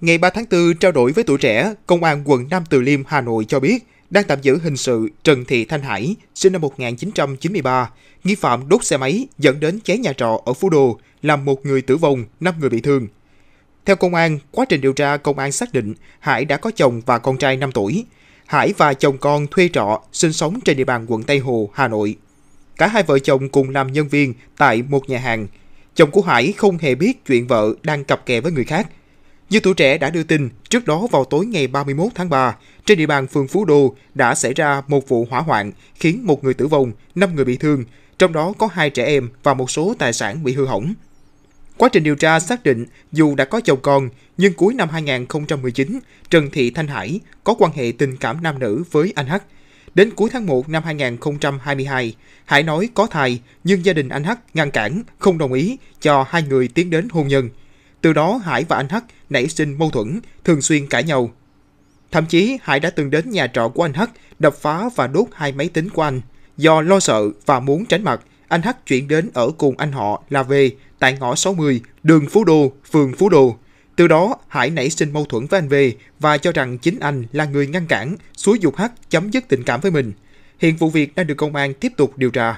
Ngày 3 tháng 4, trao đổi với tuổi trẻ, Công an quận Nam Từ Liêm, Hà Nội cho biết đang tạm giữ hình sự Trần Thị Thanh Hải, sinh năm 1993, nghi phạm đốt xe máy dẫn đến cháy nhà trọ ở Phú đồ làm một người tử vong, 5 người bị thương. Theo công an, quá trình điều tra, công an xác định Hải đã có chồng và con trai 5 tuổi. Hải và chồng con thuê trọ, sinh sống trên địa bàn quận Tây Hồ, Hà Nội. Cả hai vợ chồng cùng làm nhân viên tại một nhà hàng. Chồng của Hải không hề biết chuyện vợ đang cặp kè với người khác – như tuổi trẻ đã đưa tin, trước đó vào tối ngày 31 tháng 3, trên địa bàn phường Phú Đô đã xảy ra một vụ hỏa hoạn khiến một người tử vong, 5 người bị thương, trong đó có hai trẻ em và một số tài sản bị hư hỏng. Quá trình điều tra xác định dù đã có chồng con, nhưng cuối năm 2019, Trần Thị Thanh Hải có quan hệ tình cảm nam nữ với anh H. Đến cuối tháng 1 năm 2022, Hải nói có thai nhưng gia đình anh H ngăn cản, không đồng ý cho hai người tiến đến hôn nhân – từ đó Hải và anh Hắc nảy sinh mâu thuẫn, thường xuyên cãi nhau. Thậm chí Hải đã từng đến nhà trọ của anh Hắc đập phá và đốt hai máy tính của anh. Do lo sợ và muốn tránh mặt, anh Hắc chuyển đến ở cùng anh họ là về tại ngõ 60, đường Phú Đô, phường Phú Đô. Từ đó, Hải nảy sinh mâu thuẫn với anh Về và cho rằng chính anh là người ngăn cản, xúi dục Hắc chấm dứt tình cảm với mình. Hiện vụ việc đang được công an tiếp tục điều tra.